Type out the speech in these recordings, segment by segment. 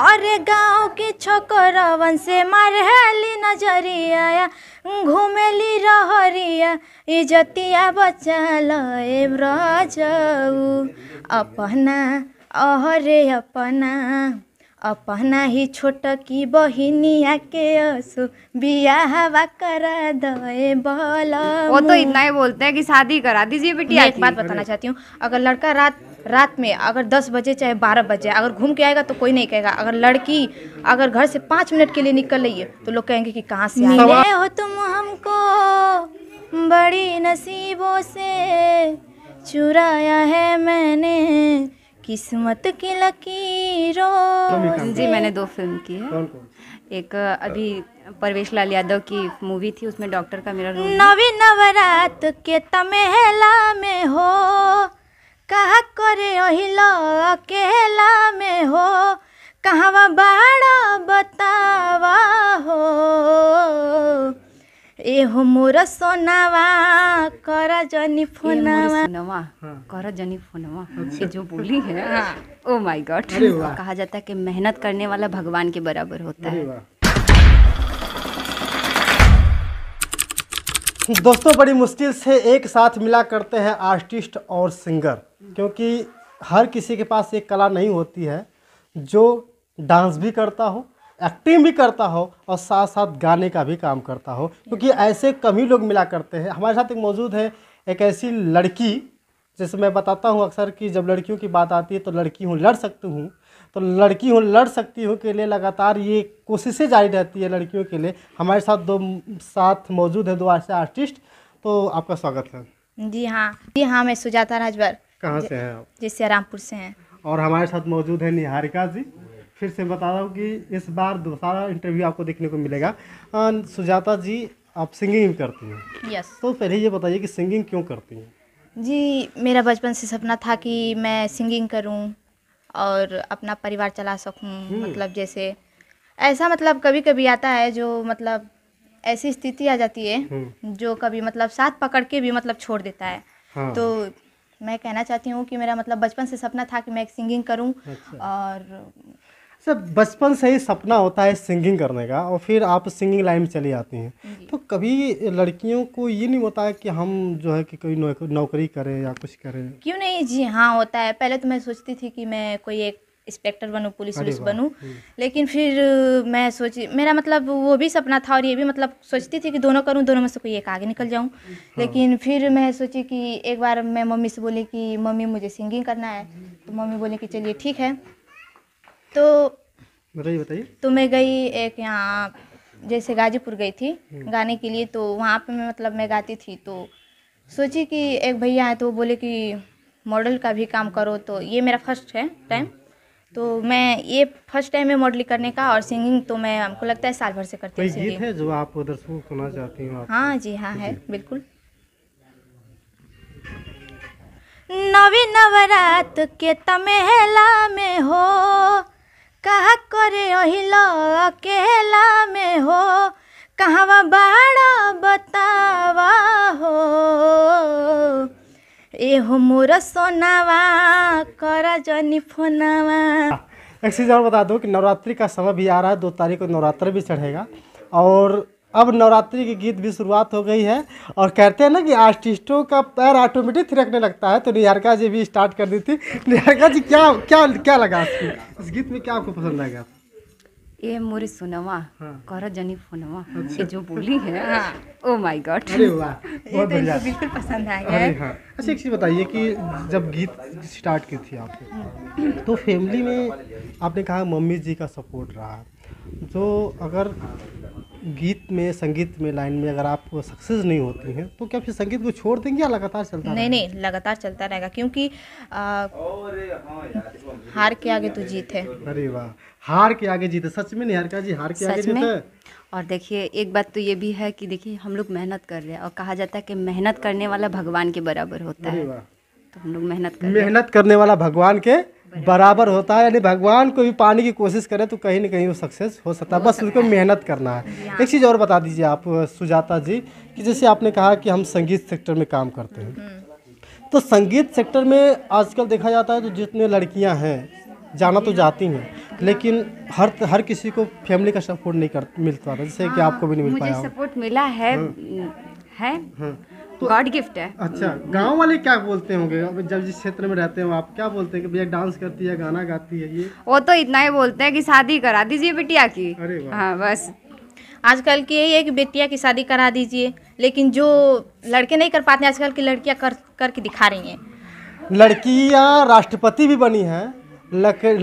अरे गाँव के छोकरवन से मरहली नजरिया घूमेली रहरिया इजतिया बचल ब्रजऊ अपना अहरे अपना अपना ही छोट की बहिनिया के असु बिया करा दे वो तो इतना ही बोलते हैं कि शादी करा दीजिए बेटी एक बात बताना चाहती हूँ अगर लड़का रात रात में अगर 10 बजे चाहे 12 बजे अगर घूम के आएगा तो कोई नहीं कहेगा अगर लड़की अगर घर से पाँच मिनट के लिए निकल रही है तो लोग कहेंगे कि कहाँ से मिले हो तुम हमको बड़ी नसीबों से चुराया है मैंने किस्मत की लकीरों जी मैंने दो फिल्म की है एक अभी परवेश लाल यादव की मूवी थी उसमें डॉक्टर का मेरा नवी नवरात के तमेला में हो कहा करे अकेला में हो कहवा बाड़ा बतावा हो एहो मोर सोनावा कर जनी फोनावा सोनावा हाँ। कर जनी फोनावा ये हाँ। जो बोली है ओ माय गॉड कहा जाता है कि मेहनत करने वाला भगवान के बराबर होता है दोस्तों बड़ी मुश्किल से एक साथ मिला करते हैं आर्टिस्ट और सिंगर क्योंकि हर किसी के पास एक कला नहीं होती है जो डांस भी करता हो एक्टिंग भी करता हो और साथ साथ गाने का भी काम करता हो क्योंकि ऐसे कम ही लोग मिला करते हैं हमारे साथ एक मौजूद है एक ऐसी लड़की जैसे मैं बताता हूँ अक्सर कि जब लड़कियों की बात आती है तो लड़की हूँ लड़ सकती हूँ तो लड़की हूँ लड़ सकती हूँ के लिए लगातार ये कोशिशें जारी रहती है लड़कियों के लिए हमारे साथ दो साथ मौजूद है दो ऐसे आर्टिस्ट तो आपका स्वागत है जी हाँ जी हाँ मैं सुजाता राजभर कहाँ से हैं आप जी सियारामपुर से हैं और हमारे साथ मौजूद है निहारिका जी फिर से बता रहा हूँ कि इस बार दूसरा इंटरव्यू आपको देखने को मिलेगा सुजाता जी आप सिंगिंग करती हैं यस तो पहले ये बताइए कि सिंगिंग क्यों करती हैं जी मेरा बचपन से सपना था कि मैं सिंगिंग करूँ और अपना परिवार चला सकूँ हम्म। मतलब जैसे ऐसा मतलब कभी कभी आता है जो मतलब ऐसी स्थिति आ जाती है हम्म। जो कभी मतलब साथ पकड़ के भी मतलब छोड़ देता है हाँ। तो मैं कहना चाहती हूँ कि मेरा मतलब बचपन से सपना था कि मैं एक सिंगिंग करूँ अच्छा। और सर बचपन से ही सपना होता है सिंगिंग करने का और फिर आप सिंगिंग लाइन में चली जाती हैं तो कभी लड़कियों को ये नहीं होता है कि हम जो है कि कोई नौकरी करें या कुछ करें क्यों नहीं जी हाँ होता है पहले तो मैं सोचती थी कि मैं कोई एक इंस्पेक्टर बनूँ पुलिस वुलिस बनूँ हम्म। लेकिन फिर मैं सोची मेरा मतलब वो भी सपना था और ये भी मतलब सोचती थी कि दोनों करूँ दोनों में से कोई एक आगे निकल जाऊँ हम्म। लेकिन फिर मैं सोची कि एक बार मैं मम्मी से बोली कि मम्मी मुझे सिंगिंग करना है तो मम्मी बोली कि चलिए ठीक है तो बताइए बताइए तो मैं गई एक यहाँ जैसे गाजीपुर गई थी हम्म। गाने के लिए तो वहाँ पर मैं मतलब मैं गाती थी तो सोची कि एक भैया है तो वो बोले कि मॉडल का भी काम करो तो ये मेरा फर्स्ट है टाइम तो मैं ये फर्स्ट टाइम है मॉडलिंग करने का और सिंगिंग तो मैं हमको लगता है साल भर से करती हूँ सिंगिंग है जो आप दर्शकों को सुना चाहती हूँ हाँ जी हाँ है बिल्कुल नवी नवरात के तमेला में हो कहा करे ओहिलो अकेला में हो कहा बाड़ा बतावा हो ए हो मोर सोनावा करा जनी फोनावा एक चीज़ और बता दो कि नवरात्रि का समय भी आ रहा है दो तारीख को नवरात्र भी चढ़ेगा और अब नवरात्रि के गीत भी शुरुआत हो गई है और कहते हैं ना कि आर्टिस्टों का पैर ऑटोमेटिक थिरकने लगता है तो निहारिका जी भी स्टार्ट कर दी थी निहारिका जी क्या क्या क्या लगा आपको इस गीत में क्या आपको पसंद आएगा ये मोरे सुनवा हाँ। कर जनी फोनवा अच्छा। जो बोली है ओ माई गॉड बहुत तो बढ़िया बिल्कुल पसंद आया हाँ। अच्छा एक चीज़ बताइए कि जब गीत स्टार्ट की थी आपने तो फैमिली में आपने कहा मम्मी जी का सपोर्ट रहा जो अगर गीत में संगीत में लाइन में अगर आप सक्सेस नहीं होती हैं तो क्या फिर संगीत को छोड़ देंगे या लगातार चलता नहीं नहीं लगातार चलता रहेगा क्योंकि हाँ तो हार के आगे तो जीत है अरे वाह हार के आगे जीत है सच में नहीं हार जी हार के आगे जीत है और देखिए एक बात तो ये भी है कि देखिए हम लोग मेहनत कर रहे हैं और कहा जाता है कि मेहनत करने वाला भगवान के बराबर होता है तो हम लोग मेहनत कर मेहनत करने वाला भगवान के बराबर होता है यानी भगवान को भी पाने की कोशिश करें तो कहीं ना कहीं वो सक्सेस हो सकता है बस उनको मेहनत करना है एक चीज़ और बता दीजिए आप सुजाता जी कि जैसे आपने कहा कि हम संगीत सेक्टर में काम करते हैं हम्म। तो संगीत सेक्टर में आजकल देखा जाता है तो जितने लड़कियां हैं जाना तो जाती हैं लेकिन हर हर किसी को फैमिली का सपोर्ट नहीं कर मिल पाता जैसे कि हाँ, आपको भी नहीं मिल पाया सपोर्ट मिला है हाँ। है हाँ। गॉड तो गिफ्ट है अच्छा गांव वाले क्या बोलते होंगे जब जिस क्षेत्र में रहते हो आप क्या बोलते हैं कि भैया डांस करती है गाना गाती है ये वो तो इतना ही बोलते हैं कि शादी करा दीजिए बिटिया की अरे हाँ बस आजकल की यही है कि बेटिया की शादी करा दीजिए लेकिन जो लड़के नहीं कर पाते आजकल की लड़कियाँ कर करके दिखा रही हैं लड़कियाँ राष्ट्रपति भी बनी हैं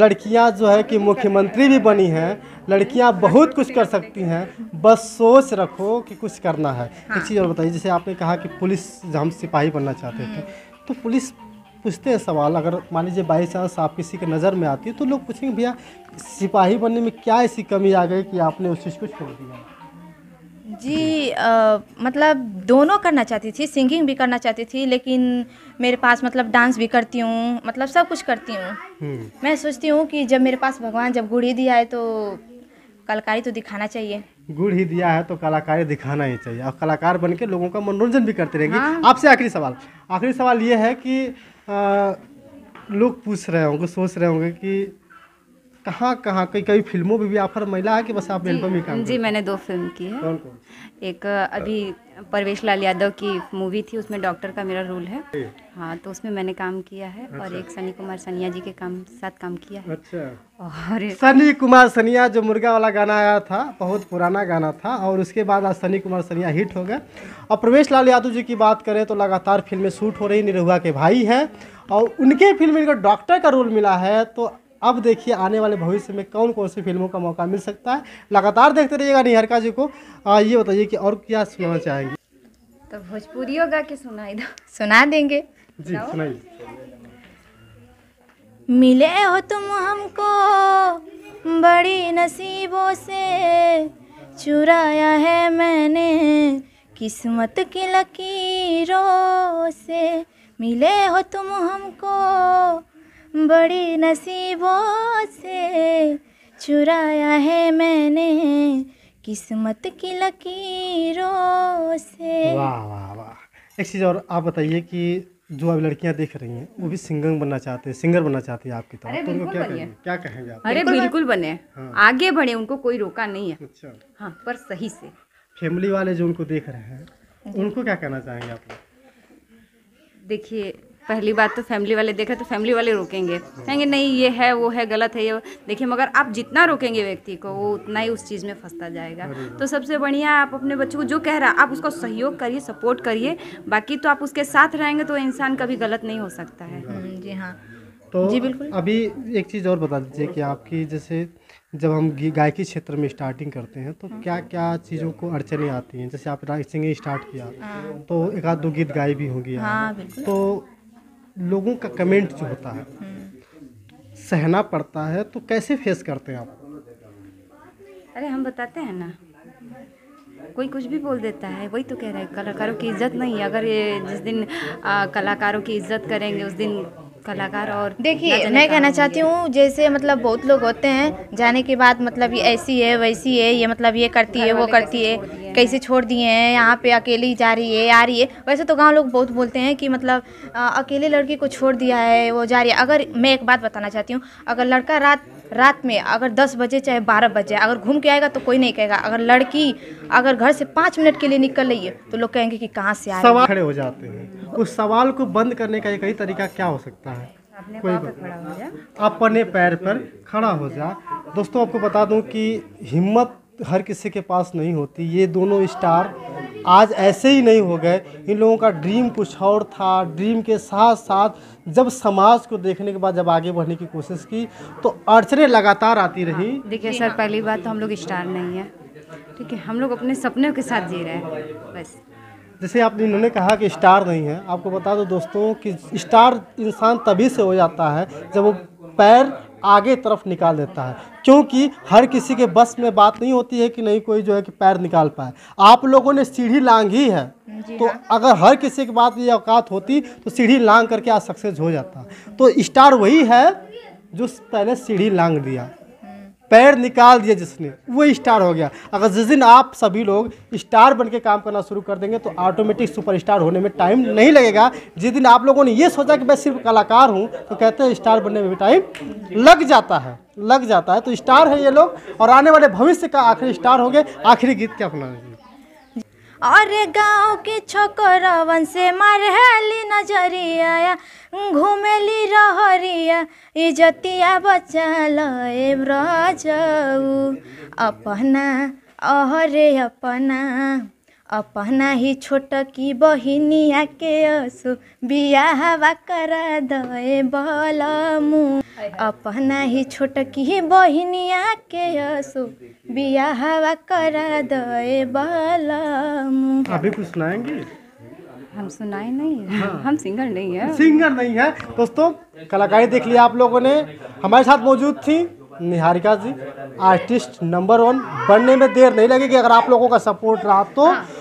लड़कियाँ जो है कि मुख्यमंत्री भी बनी हैं लड़कियाँ बहुत कुछ कर सकती हैं बस सोच रखो कि कुछ करना है हाँ। एक चीज़ और बताइए जैसे आपने कहा कि पुलिस हम सिपाही बनना चाहते थे हम्म। तो पुलिस पूछते हैं सवाल अगर मान लीजिए बाई चांस आप किसी के नज़र में आती है तो लोग पूछेंगे भैया सिपाही बनने में क्या ऐसी कमी आ गई कि आपने उस चीज़ को छोड़ दिया जी आ, मतलब दोनों करना चाहती थी सिंगिंग भी करना चाहती थी लेकिन मेरे पास मतलब डांस भी करती हूँ मतलब सब कुछ करती हूँ हम्म। मैं सोचती हूँ कि जब मेरे पास भगवान जब गुड़ी दिया है तो कलाकारी तो दिखाना चाहिए गुड़ ही दिया है तो कलाकारी दिखाना ही चाहिए और कलाकार बन के लोगों का मनोरंजन भी करते रहेंगे हाँ। आपसे आखिरी सवाल आखिरी सवाल ये है कि आ, लोग पूछ रहे होंगे सोच रहे होंगे कि कहाँ कहाँ कई कई फिल्मों में भी ऑफर मिला है कि बस आप एल्बम ही काम जी मैंने दो फिल्म की है कौन कौन एक अभी परवेश लाल यादव की मूवी थी उसमें डॉक्टर का मेरा रोल है हाँ तो उसमें मैंने काम किया है अच्छा। और एक सनी कुमार सनिया जी के काम साथ काम किया है अच्छा और सनी कुमार सनिया जो मुर्गा वाला गाना आया था बहुत पुराना गाना था और उसके बाद आज सनी कुमार सनिया हिट हो गए और प्रवेश लाल यादव जी की बात करें तो लगातार फिल्में शूट हो रही निरहुआ के भाई हैं और उनके फिल्म में डॉक्टर का रोल मिला है तो अब देखिए आने वाले भविष्य में कौन कौन सी फिल्मों का मौका मिल सकता है लगातार देखते रहिएगा निहरका जी को आ, ये बताइए कि और क्या सुनाना चाहेंगे तो भोजपुरी होगा कि सुनाई दो सुना देंगे जी सुनाइए मिले हो तुम हमको बड़ी नसीबों से चुराया है मैंने किस्मत की लकीरों से मिले हो तुम हमको बड़ी नसीबों से चुराया है मैंने किस्मत की लकीरों से वाह वाह वाह एक चीज़ और आप बताइए कि जो आप लड़कियां देख रही हैं वो भी सिंगर बनना चाहते हैं सिंगर बनना चाहते हैं आपकी तरफ तो क्या कहेंगे क्या कहेंगे आप अरे बिल्कुल बने हाँ। आगे बढ़े उनको कोई रोका नहीं है अच्छा हाँ पर सही से फैमिली वाले जो उनको देख रहे हैं उनको क्या कहना चाहेंगे आप देखिए पहली बात तो फैमिली वाले देख रहे तो फैमिली वाले रोकेंगे कहेंगे नहीं ये है वो है गलत है ये देखिए मगर आप जितना रोकेंगे व्यक्ति को वो उतना ही उस चीज़ में फंसता जाएगा तो सबसे बढ़िया आप अपने बच्चे को जो कह रहा आप उसका सहयोग करिए सपोर्ट करिए बाकी तो आप उसके साथ रहेंगे तो इंसान कभी गलत नहीं हो सकता है हम्म, जी हाँ तो जी बिल्कुल अभी एक चीज़ और बता दीजिए कि आपकी जैसे जब हम गायकी क्षेत्र में स्टार्टिंग करते हैं तो हम्म। क्या क्या चीज़ों को अड़चने आती हैं जैसे आप सिंगिंग स्टार्ट किया हाँ। तो एक आध दो गीत गाय भी होंगी हाँ, तो लोगों का कमेंट जो होता है सहना पड़ता है तो कैसे फेस करते हैं आप अरे हम बताते हैं ना कोई कुछ भी बोल देता है वही तो कह रहा है कलाकारों की इज्जत नहीं अगर ये जिस दिन आ, कलाकारों की इज्जत करेंगे उस दिन कलाकार और देखिए मैं कहना चाहती हूँ जैसे मतलब बहुत लोग होते हैं जाने के बाद मतलब ये ऐसी है वैसी है ये मतलब ये करती है वो करती है कैसे छोड़ दिए हैं यहाँ पे अकेली जा रही है आ रही है वैसे तो गाँव लोग बहुत बोलते हैं कि मतलब अकेले लड़की को छोड़ दिया है वो जा रही है अगर मैं एक बात बताना चाहती हूँ अगर लड़का रात रात में अगर 10 बजे चाहे 12 बजे अगर घूम के आएगा तो कोई नहीं कहेगा अगर लड़की अगर घर से पाँच मिनट के लिए निकल रही है तो लोग कहेंगे कि कहाँ से आए खड़े हो जाते हैं उस सवाल को बंद करने का एक ही तरीका क्या हो सकता है कोई आप अपने पैर पर खड़ा हो जा दोस्तों आपको बता दूं कि हिम्मत हर किसी के पास नहीं होती ये दोनों स्टार आज ऐसे ही नहीं हो गए इन लोगों का ड्रीम कुछ और था ड्रीम के साथ साथ जब समाज को देखने के बाद जब आगे बढ़ने की कोशिश की तो अड़चने लगातार आती रही हाँ। देखिए सर पहली बात तो हम लोग स्टार नहीं है ठीक है हम लोग अपने सपनों के साथ जी रहे हैं बस जैसे आपने इन्होंने कहा कि स्टार नहीं है आपको बता दो दोस्तों कि स्टार इंसान तभी से हो जाता है जब वो पैर आगे तरफ निकाल देता है क्योंकि हर किसी के बस में बात नहीं होती है कि नहीं कोई जो है कि पैर निकाल पाए आप लोगों ने सीढ़ी लांघी है तो हाँ। अगर हर किसी के बाद ये औकात होती तो सीढ़ी लांग करके आज सक्सेस हो जाता तो स्टार वही है जो पहले सीढ़ी लांग दिया पैर निकाल दिया जिसने वो स्टार हो गया अगर जिस दिन आप सभी लोग स्टार बन के काम करना शुरू कर देंगे तो ऑटोमेटिक सुपर स्टार होने में टाइम नहीं लगेगा जिस दिन आप लोगों ने ये सोचा कि मैं सिर्फ कलाकार हूँ तो कहते हैं स्टार बनने में भी टाइम लग जाता है लग जाता है तो स्टार है ये लोग और आने वाले भविष्य का आखिरी स्टार होंगे आखिरी गीत क्या अपना अरे गाँव के छोकरवन से मरहली नजरिया घुमेली रहरिया इजतिया बच्चा लए ब्रजऊ अपना अहरे अपना अपना ही छोटकी बहिनिया के असु बियाहवा करा दए बलमु अपना ही छोटकी की बहिनिया के असु बियाहवा करा दए बलमु अभी कुछ सुनाएंगे हम सुनाए नहीं हाँ। हम सिंगर नहीं है सिंगर नहीं है दोस्तों कलाकारी देख लिया आप लोगों ने हमारे साथ मौजूद थी Niharika ji artist number one बनने में देर नहीं लगेगी अगर आप लोगों का सपोर्ट रहा तो हाँ।